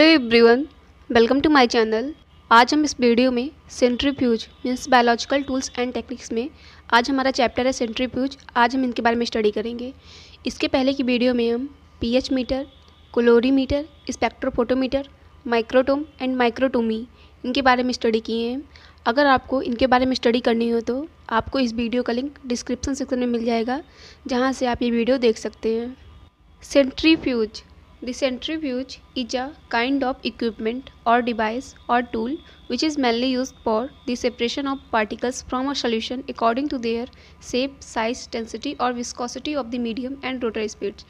Hello everyone welcome to my channel आज हम इस वीडियो में fuse means biological tools and techniques में आज हमारा चैप्टर है फ्यूज आज हम इनके बारे में स्टडी करेंगे इसके पहले की वीडियो में हम pH meter colorimeter spectrophotometer microtome and microtomy इनके बारे में स्टडी किए हैं अगर आपको इनके बारे में स्टडी करनी हो तो आपको इस वीडियो का लिंक डिस्क्रिप्सन सेक्शन में मिल जाएगा जहाँ से आप ये वीडियो देख सकते हैं सेंट्री The centrifuge is a kind of equipment or device or tool which is mainly used for the separation of particles from a solution according to their shape, size, density or viscosity of the medium and rotary speed.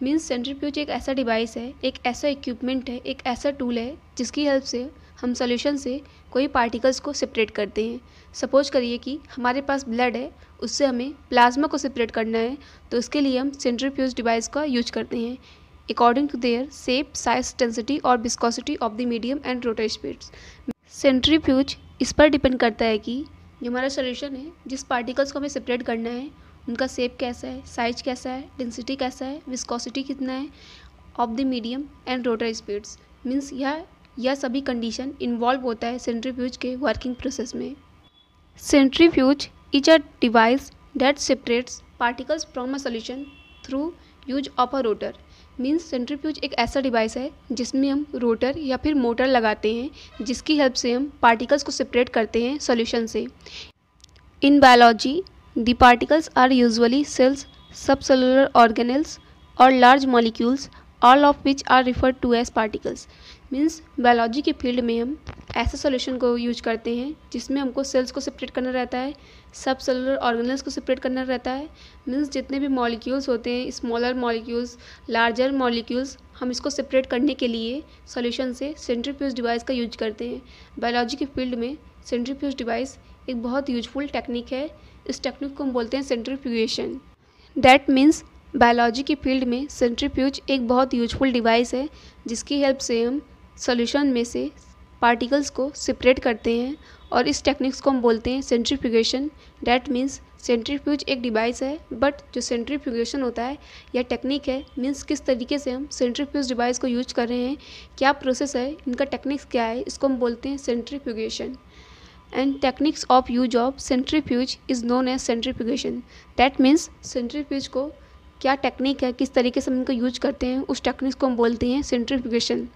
Means centrifuge एक ऐसा device है एक ऐसा equipment है एक ऐसा tool है जिसकी help से हम सोल्यूशन से कोई पार्टिकल्स को सेपरेट करते हैं सपोज करिए कि हमारे पास ब्लड है उससे हमें प्लाज्मा को सेपरेट करना है तो उसके लिए हम सेंट्रीफ्यूज डिवाइस का यूज करते हैं according to their shape size, density और of the medium and rotor speeds centrifuge इस पर डिपेंड करता है कि जो हमारा सोल्यूशन है जिस पार्टिकल्स को हमें सेपरेट करना है उनका सेप कैसा है साइज कैसा है डेंसिटी कैसा है विस्कोसिटी कितना है of the medium and rotor speeds means यह यह सभी कंडीशन इन्वॉल्व होता है सेंट्री फ्यूज के वर्किंग प्रोसेस में centrifuge is a device that separates particles from a solution through use of a rotor means centrifuge एक ऐसा device है जिसमें हम रोटर या फिर मोटर लगाते हैं जिसकी हेल्प से हम पार्टिकल्स को सेपरेट करते हैं सॉल्यूशन से in biology the particles are usually cells subcellular organelles और large molecules all of which are referred to as particles means biology के फील्ड में हम ऐसे सॉल्यूशन को यूज करते हैं जिसमें हमको सेल्स को सेपरेट करना रहता है सब सेलुलर ऑर्गेनल्स को सेपरेट करना रहता है मीन्स जितने भी मॉलिक्यूल्स होते हैं स्मॉलर मॉलिक्यूल्स लार्जर मॉलिक्यूल्स हम इसको सेपरेट करने के लिए सॉल्यूशन से सेंट्रीफ्यूज डिवाइस का यूज करते हैं बायोलॉजी के फील्ड में सेंट्रीफ्यूज डिवाइस एक बहुत यूजफुल टेक्निक है इस टेक्निक को हम बोलते हैं सेंट्रीफ्यूगेशन दैट मीन्स बायोलॉजी के फील्ड में सेंट्रीफ्यूज एक बहुत यूजफुल डिवाइस है जिसकी हेल्प से हम सॉल्यूशन में से पार्टिकल्स को सेपरेट करते हैं और इस टेक्निक्स को हम बोलते हैं सेंट्रीफ्यूगेशन डैट मीन्स सेंट्रीफ्यूज एक डिवाइस है बट जो सेंट्रीफ्यूगेशन होता है या टेक्निक है मीन्स किस तरीके से हम सेंट्रीफ्यूज डिवाइस को यूज कर रहे हैं क्या प्रोसेस है इनका टेक्निक्स क्या है इसको हम बोलते हैं centrifugation and techniques of use of centrifuge is known as centrifugation that means centrifuge को क्या टेक्निक है किस तरीके से हम इनको यूज करते हैं उस टेक्निक्स को हम बोलते हैं centrifugation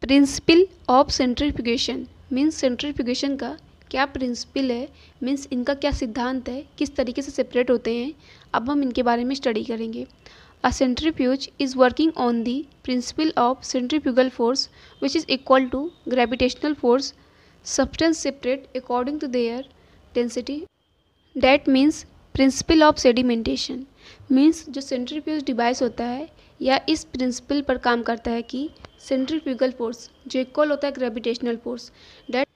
principle of centrifugation means centrifugation का क्या प्रिंसिपल है मीन्स इनका क्या सिद्धांत है किस तरीके से सेपरेट होते हैं अब हम इनके बारे में स्टडी करेंगे a centrifuge is working on the principle of centrifugal force which is equal to gravitational force substance separate according to their density that means principle of sedimentation means जो सेंट्रीफ्यूज डिवाइस होता है या इस principal पर काम करता है कि centrifugal फोर्स जो इक्वल होता है gravitational force that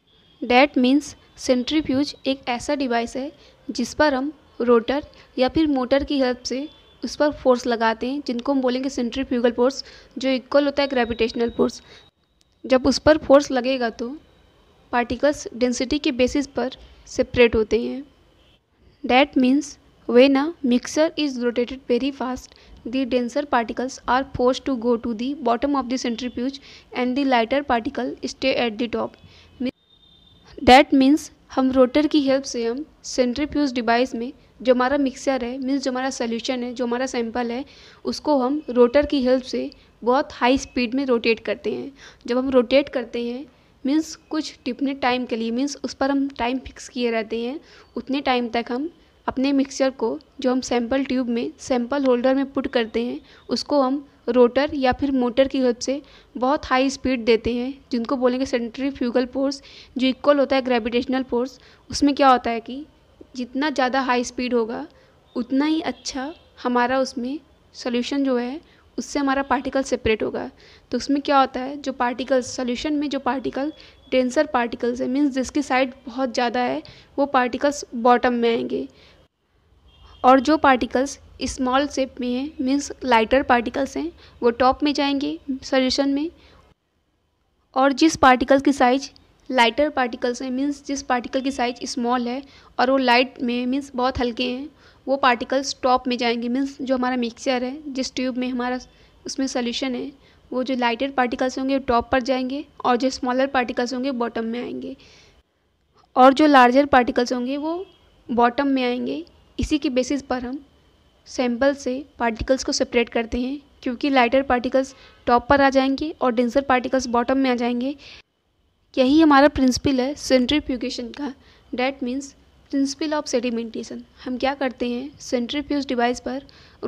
that means centrifuge एक ऐसा डिवाइस है जिस पर हम रोटर या फिर मोटर की हेल्प से उस पर फोर्स लगाते हैं जिनको हम बोलेंगे फ्यूगल फोर्स जो इक्वल होता है ग्रेविटेशनल फोर्स जब उस पर फोर्स लगेगा तो पार्टिकल्स डेंसिटी के बेसिस पर सेपरेट होते हैं डैट मीन्स वे ना mixer is rotated very fast the denser particles are forced to go to the bottom of the centrifuge and the lighter particle stay at the top. That means हम rotor की help से हम centrifuge device में जो हमारा mixer है means जो हमारा सोल्यूशन है जो हमारा सैंपल है उसको हम रोटर की हेल्प से बहुत हाई स्पीड में रोटेट करते हैं जब हम रोटेट करते हैं मीन्स कुछ टिपने टाइम के लिए मीन्स उस पर हम टाइम फिक्स किए रहते हैं उतने टाइम तक हम अपने मिक्सचर को जो हम सैंपल ट्यूब में सैंपल होल्डर में पुट करते हैं उसको हम रोटर या फिर मोटर की हेल्प से बहुत हाई स्पीड देते हैं जिनको बोलेंगे सेंट्री फ्यूगल फोर्स जो इक्वल होता है ग्रेविटेशनल फोर्स उसमें क्या होता है कि जितना ज़्यादा हाई स्पीड होगा उतना ही अच्छा हमारा उसमें सोल्यूशन जो है उससे हमारा पार्टिकल सेपरेट होगा तो उसमें क्या होता है जो पार्टिकल सोल्यूशन में जो पार्टिकल डेंसर पार्टिकल्स है मीन्स जिसकी साइड बहुत ज़्यादा है वो पार्टिकल्स बॉटम में आएंगे और जो पार्टिकल्स स्मॉल शेप में हैं मीन्स लाइटर पार्टिकल्स हैं वो टॉप में जाएंगे सोल्यूशन में और जिस पार्टिकल की साइज लाइटर पार्टिकल्स हैं मीन्स जिस पार्टिकल की साइज स्मॉल है और वो लाइट में मीन्स बहुत हल्के हैं वो पार्टिकल्स टॉप में जाएंगे मीन्स जो हमारा मिक्सचर है जिस ट्यूब में हमारा उसमें सोल्यूशन है वो जो लाइटर पार्टिकल्स होंगे वो टॉप पर जाएंगे और जो स्मॉलर पार्टिकल्स होंगे बॉटम में आएंगे और जो लार्जर पार्टिकल्स होंगे वो बॉटम में आएंगे इसी के बेसिस पर हम सैंपल से पार्टिकल्स को सेपरेट करते हैं क्योंकि लाइटर पार्टिकल्स टॉप पर आ जाएंगे और डेंसर पार्टिकल्स बॉटम में आ जाएंगे यही हमारा प्रिंसिपल है सेंट्रीफ्यूगेशन का that means principle of sedimentation हम क्या करते हैं सेंट्रीफ्यूज डिवाइस पर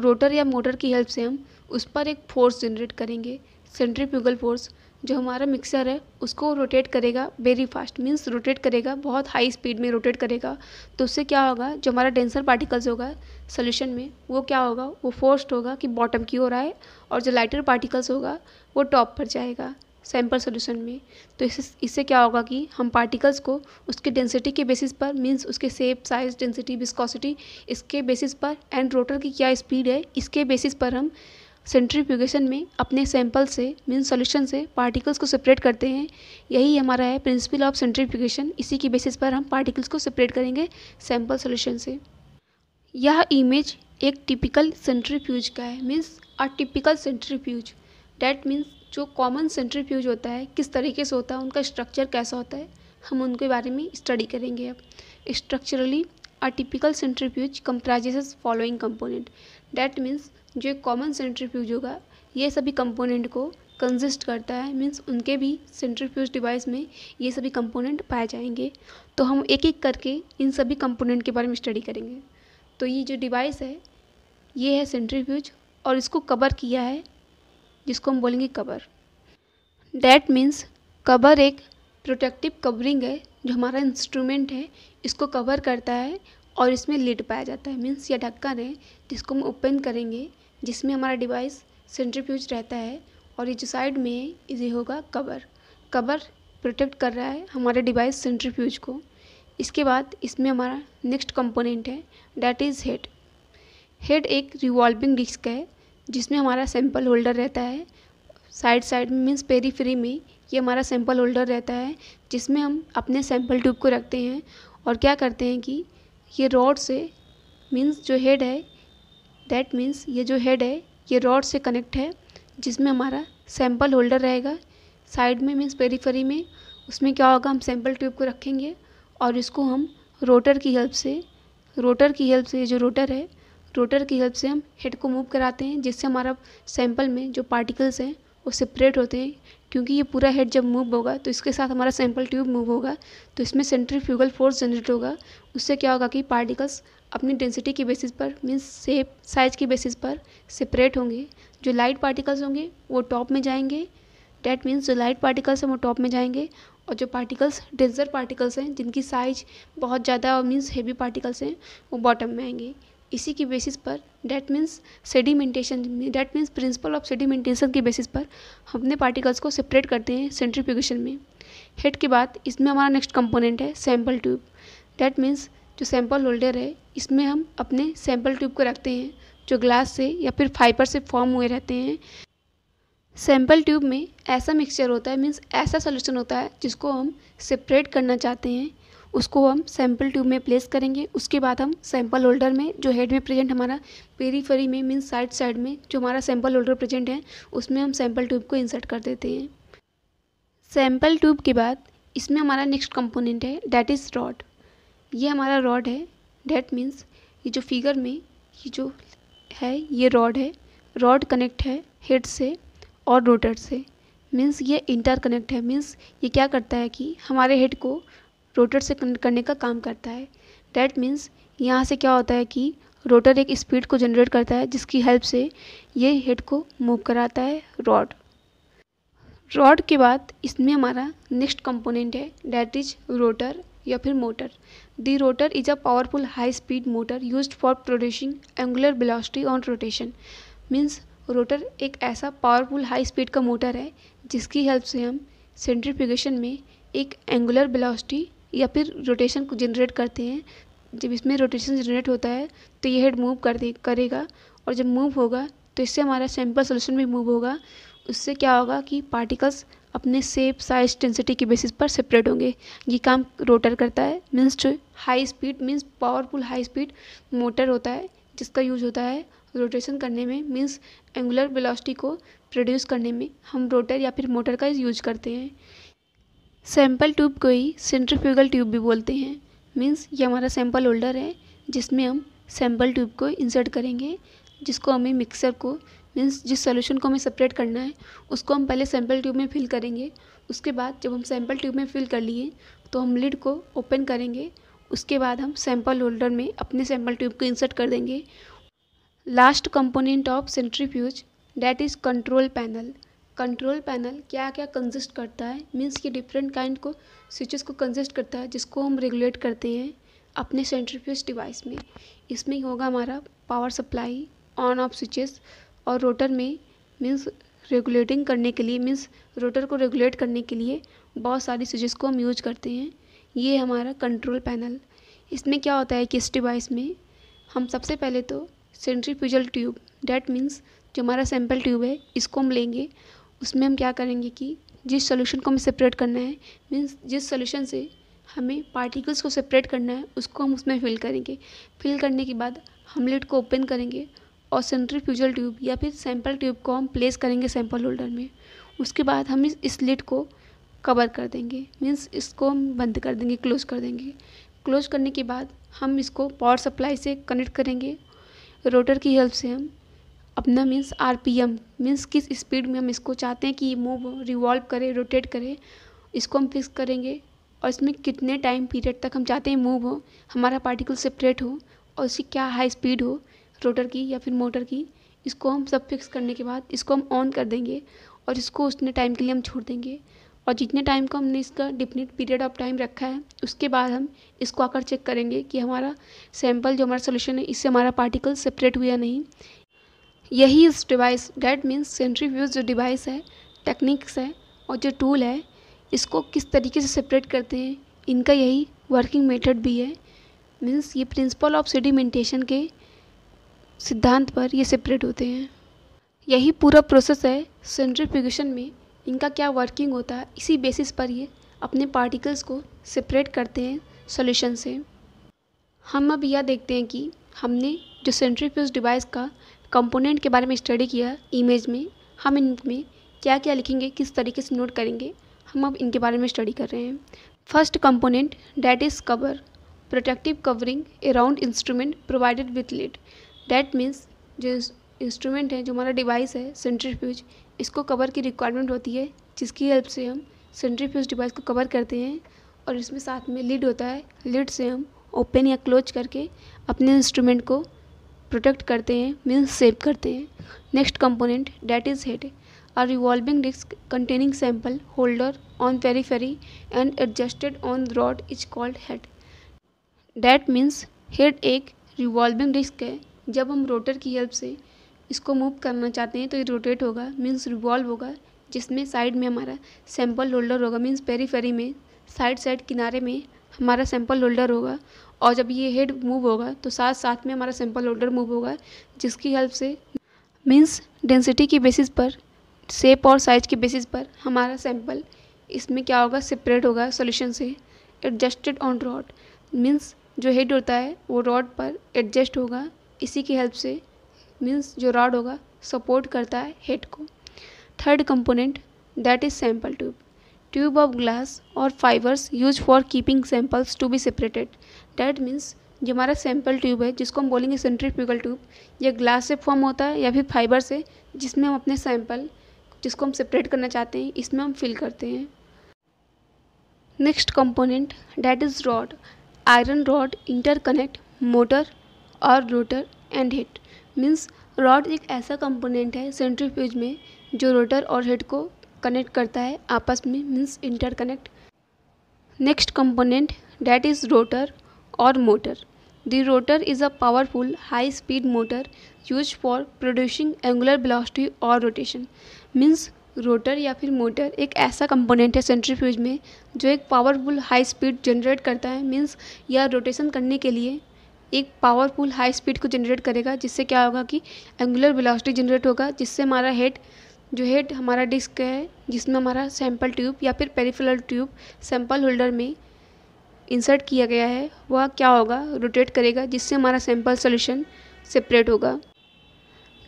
रोटर या मोटर की हेल्प से हम उस पर एक फोर्स जनरेट करेंगे सेंट्रीफ्यूगल फोर्स जो हमारा मिक्सर है उसको रोटेट करेगा वेरी फास्ट मीन्स रोटेट करेगा बहुत हाई स्पीड में रोटेट करेगा तो उससे क्या होगा जो हमारा डेंसर पार्टिकल्स होगा सोल्यूशन में वो क्या होगा वो फोर्स्ड होगा कि बॉटम की ओर आए और जो लाइटर पार्टिकल्स होगा वो टॉप पर जाएगा सैम्पल सोल्यूशन में तो इससे इससे क्या होगा कि हम पार्टिकल्स को उसके डेंसिटी के बेसिस पर मीन्स उसके सेप साइज डेंसिटी विस्कोसिटी इसके बेसिस पर एंड रोटर की क्या स्पीड है इसके बेसिस पर हम सेंट्रीफ्यूगेशन में अपने सैंपल से मीन सॉल्यूशन से पार्टिकल्स को सेपरेट करते हैं यही हमारा है प्रिंसिपल ऑफ सेंट्रीफ्यूगेशन इसी के बेसिस पर हम पार्टिकल्स को सेपरेट करेंगे सैंपल सॉल्यूशन से यह इमेज एक टिपिकल सेंट्रीफ्यूज का है means a typical centrifuge that means जो कॉमन सेंट्रीफ्यूज होता है किस तरीके से होता है उनका स्ट्रक्चर कैसा होता है हम उनके बारे में स्टडी करेंगे अब structurally a typical centrifuge comprises following component that means जो एक कॉमन सेंट्रीफ्यूज होगा ये सभी कंपोनेंट को कंजिस्ट करता है मीन्स उनके भी सेंट्रीफ्यूज डिवाइस में ये सभी कंपोनेंट पाए जाएंगे तो हम एक एक करके इन सभी कंपोनेंट के बारे में स्टडी करेंगे तो ये जो डिवाइस है ये है सेंट्रीफ्यूज और इसको कवर किया है जिसको हम बोलेंगे कवर डैट मीन्स कवर एक प्रोटेक्टिव कवरिंग है जो हमारा इंस्ट्रूमेंट है इसको कवर करता है और इसमें लिड पाया जाता है मीन्स यह ढक्कन है जिसको हम ओपन करेंगे जिसमें हमारा डिवाइस सेंट्रीफ्यूज रहता है और ये जो साइड में है ये होगा कवर कवर प्रोटेक्ट कर रहा है हमारे डिवाइस सेंट्रीफ्यूज को इसके बाद इसमें हमारा नेक्स्ट कंपोनेंट है डैट इज़ हेड हेड एक रिवॉल्विंग डिस्क है जिसमें हमारा सैम्पल होल्डर रहता है साइड साइड में मीन्स पेरी फ्री में ये हमारा सैम्पल होल्डर रहता है जिसमें हम अपने सैम्पल ट्यूब को रखते हैं और क्या करते हैं कि ये रॉड से मीन्स जो हेड है दैट मीन्स ये जो हेड है ये रॉड से कनेक्ट है जिसमें हमारा सैम्पल होल्डर रहेगा साइड में मीन्स पेरीफरी में उसमें क्या होगा हम सैम्पल ट्यूब को रखेंगे और इसको हम रोटर की हेल्प से रोटर की हेल्प से ये जो रोटर है रोटर की हेल्प से हम हेड को मूव कराते हैं जिससे हमारा सैम्पल में जो पार्टिकल्स हैं वो सेपरेट होते हैं क्योंकि ये पूरा हेड जब मूव होगा तो इसके साथ हमारा सैम्पल ट्यूब मूव होगा तो इसमें सेंट्रीफ्यूगल फोर्स जनरेट होगा उससे क्या होगा कि पार्टिकल्स अपनी डेंसिटी के बेसिस पर मीन्स सेप साइज के बेसिस पर सेपरेट होंगे जो लाइट पार्टिकल्स होंगे वो टॉप में जाएंगे डैट मीन्स जो लाइट पार्टिकल्स हैं वो टॉप में जाएंगे और जो पार्टिकल्स डेंसर पार्टिकल्स हैं जिनकी साइज बहुत ज़्यादा और मीन्स हेवी पार्टिकल्स हैं वो बॉटम में आएंगे इसी के बेसिस पर that means sedimentation that means principle of sedimentation के बेसिस पर अपने पार्टिकल्स को सेपरेट करते हैं सेंट्रीफ्यूगेशन में हेड के बाद इसमें हमारा नेक्स्ट कंपोनेंट है सैम्पल ट्यूब डैट मीन्स जो सैंपल होल्डर है इसमें हम अपने सैंपल ट्यूब को रखते हैं जो ग्लास से या फिर फाइबर से फॉर्म हुए रहते हैं सैम्पल ट्यूब में ऐसा मिक्सचर होता है मीन्स ऐसा सोल्यूशन होता है जिसको हम सेपरेट करना चाहते हैं उसको हम सैंपल ट्यूब में प्लेस करेंगे उसके बाद हम सैंपल होल्डर में जो हेड में प्रेजेंट हमारा पेरीफरी में मीन्स साइड साइड में जो हमारा सैंपल होल्डर प्रेजेंट है उसमें हम सैंपल ट्यूब को इंसर्ट कर देते हैं सैम्पल ट्यूब के बाद इसमें हमारा नेक्स्ट कंपोनेंट है डैट इज़ रॉड ये हमारा रॉड है डैट मीन्स ये जो फिगर में ये जो है ये रॉड है रॉड कनेक्ट है हेड से और रोटर से मीन्स ये इंटर कनेक्ट है मीन्स ये क्या करता है कि हमारे हेड को रोटर से कनेक्ट करने का काम करता है डैट मीन्स यहाँ से क्या होता है कि रोटर एक स्पीड को जनरेट करता है जिसकी हेल्प से ये हेड को मूव कराता है रॉड रॉड के बाद इसमें हमारा नेक्स्ट कंपोनेंट है डैट इज रोटर या फिर motor the rotor is a powerful high speed motor use for producing angular velocity on rotation means rotor एक ऐसा पावरफुल हाई स्पीड का मोटर है जिसकी हेल्प से हम सेंट्रीफिकेशन में एक एंगुलर वेलोसिटी या फिर रोटेशन को जनरेट करते हैं जब इसमें रोटेशन जनरेट होता है तो ये हेड मूव कर दे करेगा और जब मूव होगा तो इससे हमारा सैम्पल सोल्यूशन भी मूव होगा उससे क्या होगा कि पार्टिकल्स अपने सेप साइज डेंसिटी के बेसिस पर सेपरेट होंगे ये काम रोटर करता है मीन्स जो high speed means powerful high speed motor होता है जिसका यूज होता है रोटेशन करने में मीन्स एंगुलर वेलोसिटी को प्रोड्यूस करने में हम रोटर या फिर मोटर का यूज करते हैं सैम्पल ट्यूब को ही सेंट्रिफ्यूगल ट्यूब भी बोलते हैं मीन्स ये हमारा सैम्पल होल्डर है जिसमें हम सैम्पल ट्यूब को इंसर्ट करेंगे जिसको हमें मिक्सर को मीन्स जिस सोल्यूशन को हमें सेपरेट करना है उसको हम पहले सैम्पल ट्यूब में फिल करेंगे उसके बाद जब हम सैम्पल ट्यूब में फिल कर लिए तो हम लिड को ओपन करेंगे उसके बाद हम सैम्पल होल्डर में अपने सैम्पल ट्यूब को इंसर्ट कर देंगे last component of centrifuge that is control panel control panel क्या क्या कंजिस्ट करता है मीन्स कि डिफरेंट काइंड को स्विचेस को कंजिस्ट करता है जिसको हम रेगुलेट करते हैं अपने सेंट्रीफ्यूज डिवाइस में इसमें होगा हमारा power supply on off switches और रोटर में मीन्स रेगुलेटिंग करने के लिए मीन्स रोटर को रेगुलेट करने के लिए बहुत सारी स्विचेस को हम यूज करते हैं ये हमारा कंट्रोल पैनल इसमें क्या होता है कि इस डिवाइस में हम सबसे पहले तो सेंट्रीफ्यूजल ट्यूब डैट मीन्स जो हमारा सैम्पल ट्यूब है इसको हम लेंगे उसमें हम क्या करेंगे कि जिस सोल्यूशन को हमें सेपरेट करना है मीन्स जिस सोल्यूशन से हमें पार्टिकल्स को सेपरेट करना है उसको हम उसमें फिल करेंगे फिल करने के बाद हम लिड को ओपन करेंगे और सेंट्रीफ्यूजल ट्यूब या फिर सैम्पल ट्यूब को हम प्लेस करेंगे सैम्पल होल्डर में उसके बाद हम इस, लिड को कवर कर देंगे मीन्स इसको हम बंद कर देंगे क्लोज कर देंगे क्लोज करने के बाद हम इसको पावर सप्लाई से कनेक्ट करेंगे रोटर की हेल्प से हम अपना means R P M means किस स्पीड में हम इसको चाहते हैं कि मूव रिवॉल्व करे रोटेट करे इसको हम फिक्स करेंगे और इसमें कितने टाइम पीरियड तक हम चाहते हैं मूव हो हमारा पार्टिकल सेपरेट हो और उसकी क्या हाई स्पीड हो रोटर की या फिर मोटर की इसको हम सब फिक्स करने के बाद इसको हम ऑन कर देंगे और इसको उतने टाइम के लिए हम छोड़ देंगे और जितने टाइम को हमने इसका डिफिनिट पीरियड ऑफ टाइम रखा है उसके बाद हम इसको आकर चेक करेंगे कि हमारा सैम्पल जो हमारा सोल्यूशन है इससे हमारा पार्टिकल सेपरेट हुआ नहीं यही इस डिवाइस डैट मीन्स सेंट्रीफ्यूज जो डिवाइस है टेक्निक्स है और जो टूल है इसको किस तरीके से सेपरेट करते हैं इनका यही वर्किंग मेथड भी है मीन्स ये प्रिंसिपल ऑफ सेडिमेंटेशन के सिद्धांत पर ये सेपरेट होते हैं यही पूरा प्रोसेस है सेंट्रीफ्यूगेशन में इनका क्या वर्किंग होता है इसी बेसिस पर ये अपने पार्टिकल्स को सेपरेट करते हैं सॉल्यूशन से हम अब यह देखते हैं कि हमने जो सेंट्रीफ्यूज डिवाइस का कंपोनेंट के बारे में स्टडी किया इमेज में हम इनमें क्या क्या लिखेंगे किस तरीके से नोट करेंगे हम अब इनके बारे में स्टडी कर रहे हैं first component that is cover protective covering around instrument provided with lid that means जो इंस्ट्रूमेंट है जो हमारा डिवाइस है सेंट्रीफ्यूज इसको कवर की रिक्वायरमेंट होती है जिसकी हेल्प से हम सेंट्रीफ्यूज डिवाइस को कवर करते हैं और इसमें साथ में लीड होता है लीड से हम ओपन या क्लोज करके अपने इंस्ट्रूमेंट को प्रोटेक्ट करते हैं मीन्स सेव करते हैं next component that is head revolving disc containing sample holder on on फेरी and adjusted on rod is called head that means head एक रिवॉल्विंग डिस्क है जब हम रोटर की हेल्प से इसको मूव करना चाहते हैं तो ये रोटेट होगा मीन्स रिवॉल्व होगा जिसमें साइड में हमारा सैम्पल होल्डर होगा मीन्स फेरी में साइड साइड किनारे में हमारा सैम्पल होल्डर होगा और जब ये हेड मूव होगा तो साथ साथ में हमारा सैम्पल होल्डर मूव होगा जिसकी हेल्प से मीन्स डेंसिटी की बेसिस पर शेप और साइज के बेसिस पर हमारा सैम्पल इसमें क्या होगा सेपरेट होगा सॉल्यूशन से एडजस्टेड ऑन रॉड मीन्स जो हेड होता है वो रॉड पर एडजस्ट होगा इसी की हेल्प से मीन्स जो रॉड होगा सपोर्ट करता है हेड को third component that is sample tube tube of glass और fibres use for keeping samples to be separated that means जो हमारा सैम्पल ट्यूब है जिसको हम बोलेंगे सेंट्रीफ्यूगल ट्यूब यह ग्लास से फॉर्म होता है या फिर फाइबर से जिसमें हम अपने सैम्पल जिसको हम सेपरेट करना चाहते हैं इसमें हम फिल करते हैं next component that is rod iron rod interconnect motor और rotor and head means rod एक ऐसा कंपोनेंट है सेंट्रीफ्यूज में जो रोटर और हेड को कनेक्ट करता है आपस में means interconnect next component that is rotor और motor the rotor is a powerful high speed motor use for producing angular ब्लास्टी और रोटेशन मीन्स रोटर या फिर मोटर एक ऐसा कंपोनेंट है सेंट्रीफ्यूज में जो एक पावरफुल हाई स्पीड जनरेट करता है मीन्स यह रोटेशन करने के लिए एक पावरफुल हाई स्पीड को जनरेट करेगा जिससे क्या होगा कि एंगुलर वेलोसिटी जनरेट होगा जिससे हमारा हेड जो हेड हमारा डिस्क है जिसमें हमारा सैम्पल ट्यूब या फिर पेरिफेरल ट्यूब सैम्पल होल्डर में इंसर्ट किया गया है वह क्या होगा रोटेट करेगा जिससे हमारा सैम्पल सोल्यूशन सेपरेट होगा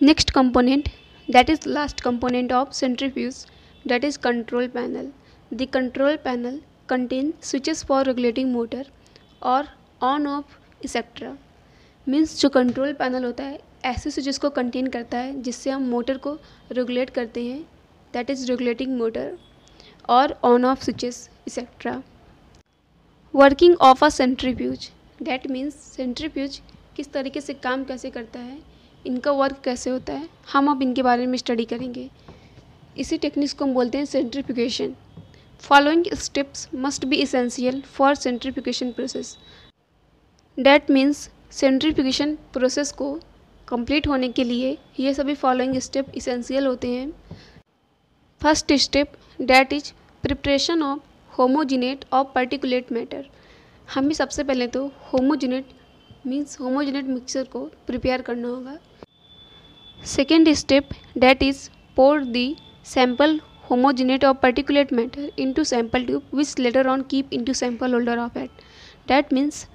next component that is last component of centrifuge that is control panel the control panel contain switches for regulating motor और ऑन ऑफ एक्सेट्रा मीन्स जो कंट्रोल पैनल होता है ऐसे स्विचेस को कंटेन करता है जिससे हम मोटर को रेगुलेट करते हैं दैट इज़ रेगुलेटिंग मोटर और on off switches etcetera working of a centrifuge that means centrifuge किस तरीके से काम कैसे करता है इनका वर्क कैसे होता है हम अब इनके बारे में स्टडी करेंगे इसी टेक्निक्स को हम बोलते हैं centrification following steps must be essential for centrification process that means centrification process को कंप्लीट होने के लिए ये सभी फॉलोइंग स्टेप इसेंशियल होते हैं first step that is preparation of homogenate of particulate matter हमें सबसे पहले तो होमोजिनेट मीन्स होमोजिनेट मिक्सचर को प्रिपेयर करना होगा second step that is pour the sample homogenate of particulate matter into sample tube which later on keep into sample holder of at that means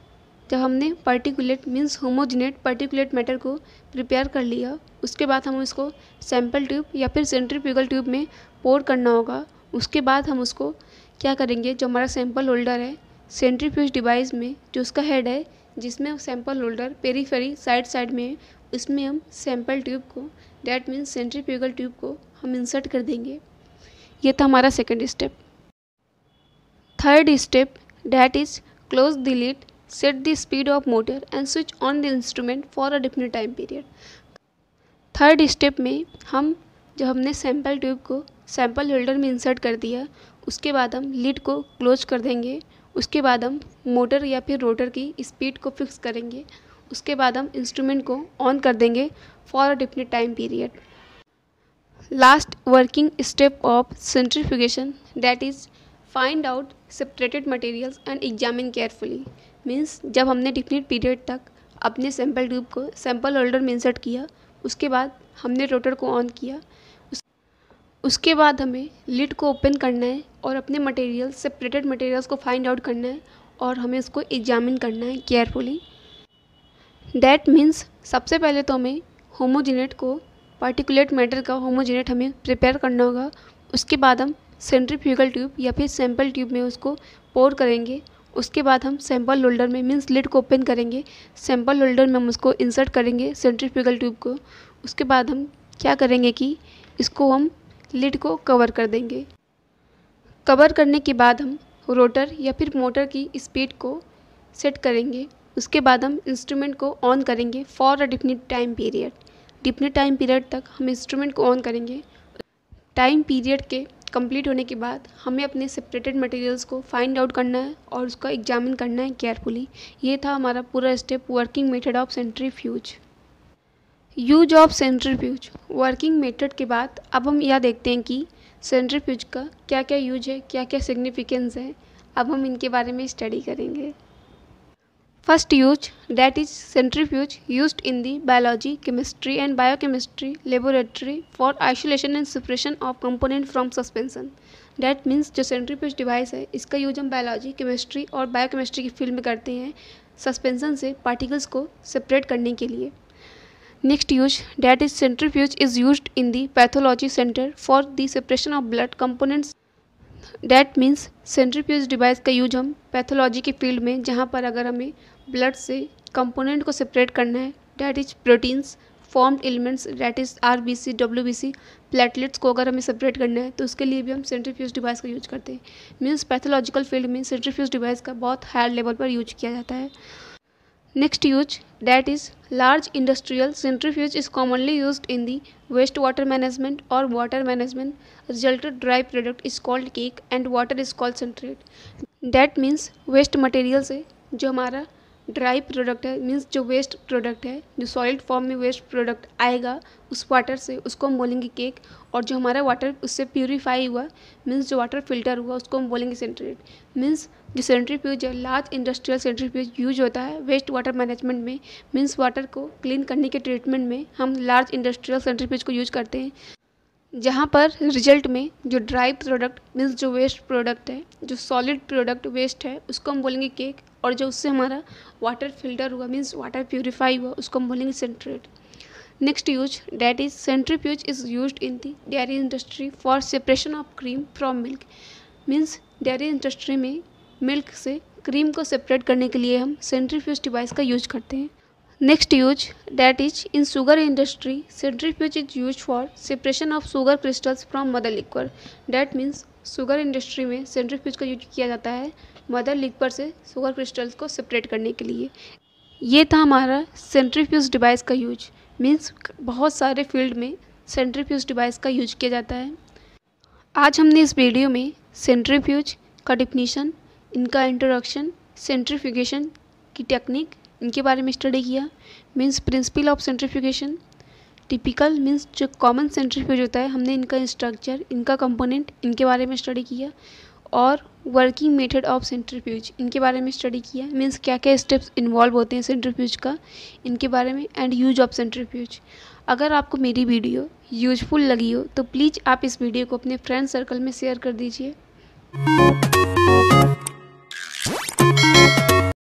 जब हमने particulate means homogenate particulate matter को prepare कर लिया उसके बाद हम उसको sample tube या फिर सेंट्रीफ्यूगल ट्यूब में पोर करना होगा उसके बाद हम उसको क्या करेंगे जो हमारा सैम्पल होल्डर है सेंट्रीफ्यूज डिवाइस में जो उसका हेड है जिसमें sample holder periphery side side में है उसमें हम सैम्पल ट्यूब को डैट मीन्स सेंट्रीफ्यूगल ट्यूब को हम इंसर्ट कर देंगे ये था हमारा second step third step that is close the lid set the speed of motor and switch on the instrument for a definite time period third step में हम जब हमने सैम्पल ट्यूब को सैम्पल होल्डर में इंसर्ट कर दिया उसके बाद हम लिड को क्लोज कर देंगे उसके बाद हम मोटर या फिर रोटर की स्पीड को फिक्स करेंगे उसके बाद हम इंस्ट्रूमेंट को ऑन कर देंगे for a definite time period last working step of centrifugation that is find out separated materials and examine carefully means जब हमने डिफिनिट पीरियड तक अपने सैम्पल ट्यूब को सैम्पल होल्डर में इंसर्ट किया उसके बाद हमने रोटर को ऑन किया उस, उसके बाद हमें लिड को ओपन करना है और अपने मटेरियल सेपरेटेड मटेरियल्स को फाइंड आउट करना है और हमें उसको एग्जामिन करना है केयरफुली दैट मीन्स सबसे पहले तो हमें होमोजिनेट को पार्टिकुलेट मैटर का होमोजिनेट हमें प्रिपेयर करना होगा उसके बाद हम सेंट्रीफ्यूगल ट्यूब या फिर सैम्पल ट्यूब में उसको पोर करेंगे उसके बाद हम सैम्पल होल्डर में मीन्स लिड को ओपन करेंगे सैम्पल होल्डर में हम उसको इंसर्ट करेंगे सेंट्रीफ्यूगल ट्यूब को उसके बाद हम क्या करेंगे कि इसको हम लिड को कवर कर देंगे कवर करने के बाद हम रोटर या फिर मोटर की स्पीड को सेट करेंगे उसके बाद हम इंस्ट्रूमेंट को ऑन करेंगे for a definite time period definite time period तक हम इंस्ट्रूमेंट को ऑन करेंगे टाइम पीरियड के कंप्लीट होने के बाद हमें अपने सेपरेटेड मटेरियल्स को फाइंड आउट करना है और उसका एग्जामिन करना है केयरफुली ये था हमारा पूरा step working method of centrifuge use of centrifuge working method के बाद अब हम यह देखते हैं कि सेंट्रीफ्यूज का क्या क्या यूज है क्या क्या सिग्निफिकेंस है अब हम इनके बारे में स्टडी करेंगे First is centrifuge use in the biology biology, and biochemistry laboratory for isolation and suppression of component from suspension that means जो सेंट्रीफ्यूज डिवाइस है इसका यूज हम बायोलॉजी केमिस्ट्री और बायोकेमिस्ट्री की फील्ड में करते हैं सस्पेंशन से पार्टिकल्स को सेपरेट करने के लिए next use that is centrifuge is use in the pathology centre for the separation of blood components that means centrifuge device का यूज हम पैथोलॉजी की फील्ड में जहाँ पर अगर हमें ब्लड से कंपोनेंट को सेपरेट करना है that is proteins formed elements that is R B C W B C platelets को अगर हमें सेपरेट करना है तो उसके लिए भी हम सेंट्रीफ्यूज डिवाइस का यूज करते हैं मीन्स पैथोलॉजिकल फील्ड में सेंट्रीफ्यूज डिवाइस का बहुत हायर लेवल पर यूज किया जाता है next use that is large industrial centrifuge is commonly use in the waste water management और water management resulted dry product is called cake and water is called centrate that means waste material से जो हमारा dry product है means जो waste product है जो solid form में waste product आएगा उस वाटर से उसको हम बोलेंगे केक और जो हमारा वाटर उससे प्योरीफाई हुआ मीन्स जो वाटर फिल्टर हुआ उसको हम बोलेंगे सेंट्रेट मीन्स जो सेंट्रीफ्यूज है लार्ज इंडस्ट्रियल सेंट्रीफ्यूज यूज होता है वेस्ट वाटर मैनेजमेंट में मीन्स वाटर को क्लीन करने के ट्रीटमेंट में हम लार्ज इंडस्ट्रियल सेंट्रीफ्यूज को यूज करते हैं जहाँ पर रिजल्ट में जो ड्राई प्रोडक्ट मीन्स जो वेस्ट प्रोडक्ट है जो सॉलिड प्रोडक्ट वेस्ट है उसको हम बोलेंगे केक और जो उससे हमारा वाटर फिल्टर हुआ मीन्स वाटर प्योरीफाई हुआ उसको हम बोलेंगे centrate next use that is centrifuge is use in the dairy industry for separation of cream from milk means dairy industry में मिल्क से क्रीम को सेपरेट करने के लिए हम फ्यूज डिवाइस का यूज करते हैं next use that is in sugar industry fuse is use for separation of sugar crystals from mother liquor that means sugar industry में फ्यूज का यूज किया जाता है मदर लिक्वर से शुगर क्रिस्टल्स को सेपरेट करने के लिए ये था हमारा सेंट्रीफ्यूज डिवाइस का यूज मीन्स बहुत सारे फील्ड में सेंट्रीफ्यूज डिवाइस का यूज किया जाता है आज हमने इस वीडियो में सेंट्रीफ्यूज का डिफिनीशन इनका इंट्रोडक्शन सेंट्रीफ्यूगेशन की टेक्निक इनके बारे में स्टडी किया means principle of centrifugation typical means जो कॉमन सेंट्रीफ्यूज होता है हमने इनका स्ट्रक्चर इनका कंपोनेंट इनके बारे में स्टडी किया और वर्किंग मेथड ऑफ सेंट्रीफ्यूज इनके बारे में स्टडी किया मीन्स क्या क्या स्टेप्स इन्वॉल्व होते हैं सेंट्रीफ्यूज का इनके बारे में एंड यूज ऑफ सेंट्रीफ्यूज अगर आपको मेरी वीडियो यूजफुल लगी हो तो प्लीज़ आप इस वीडियो को अपने फ्रेंड सर्कल में शेयर कर दीजिए